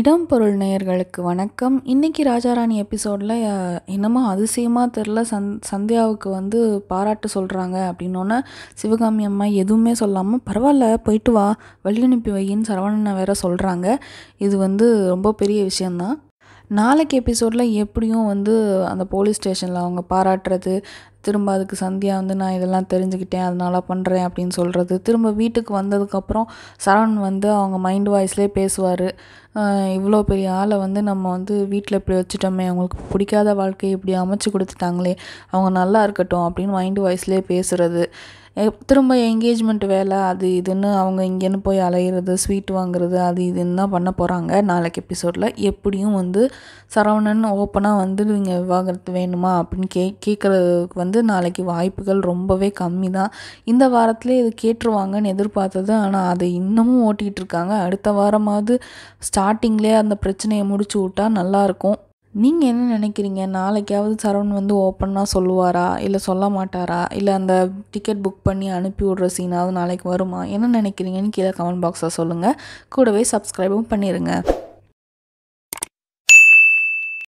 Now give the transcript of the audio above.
இடம் பொருள் நேயர்களுக்கு வணக்கம் இன்றைக்கி ராஜாராணி எபிசோடில் என்னமோ அதிசயமாக தெரில சந் சந்தியாவுக்கு வந்து பாராட்டு சொல்கிறாங்க அப்படின்னோன்னே சிவகாமி அம்மா எதுவுமே சொல்லாமல் பரவாயில்ல போயிட்டு வா வழி அனுப்பி வையின்னு சரவணனை வேற சொல்கிறாங்க இது வந்து ரொம்ப பெரிய விஷயந்தான் நாளைக்கு எபிசோடில் எப்படியும் வந்து அந்த போலீஸ் ஸ்டேஷனில் அவங்க பாராட்டுறது திரும்ப அதுக்கு சந்தியா வந்து நான் இதெல்லாம் தெரிஞ்சுக்கிட்டேன் அதனால பண்ணுறேன் அப்படின்னு சொல்கிறது திரும்ப வீட்டுக்கு வந்ததுக்கப்புறம் சரவண் வந்து அவங்க மைண்ட் வாய்ஸ்லேயே பேசுவார் இவ்வளோ பெரிய ஆளை வந்து நம்ம வந்து வீட்டில் இப்படி வச்சுட்டோமே அவங்களுக்கு பிடிக்காத வாழ்க்கையை இப்படி அமைச்சு கொடுத்துட்டாங்களே அவங்க நல்லா இருக்கட்டும் அப்படின்னு மைண்டு வாய்ஸ்லேயே பேசுகிறது திரும்ப என்கேஜ்மெண்ட் வேலை அது இதுன்னு அவங்க இங்கேன்னு போய் அலையிறது ஸ்வீட் வாங்குறது அது இதுன்னு தான் பண்ண போகிறாங்க நாளைக்கு எபிசோடில் எப்படியும் வந்து சரவணன் ஓப்பனாக வந்து நீங்கள் விவாகரத்து வேணுமா அப்படின்னு கே கேட்குறதுக்கு வந்து வந்து நாளைக்கு வாய்ப்புகள் ரொம்பவே கம்மி தான் இந்த வாரத்திலே இது கேட்டுருவாங்கன்னு எதிர்பார்த்தது ஆனால் அதை இன்னமும் இருக்காங்க அடுத்த வாரமாவது ஸ்டார்டிங்லேயே அந்த பிரச்சனையை முடிச்சு விட்டா நல்லாயிருக்கும் நீங்கள் என்ன நினைக்கிறீங்க நாளைக்காவது சரவண் வந்து ஓப்பனாக சொல்லுவாரா இல்லை சொல்ல மாட்டாரா இல்லை அந்த டிக்கெட் புக் பண்ணி அனுப்பி விடுற சீனாவது நாளைக்கு வருமா என்ன நினைக்கிறீங்கன்னு கீழே கமெண்ட் பாக்ஸாக சொல்லுங்கள் கூடவே சப்ஸ்கிரைபும் பண்ணிடுங்க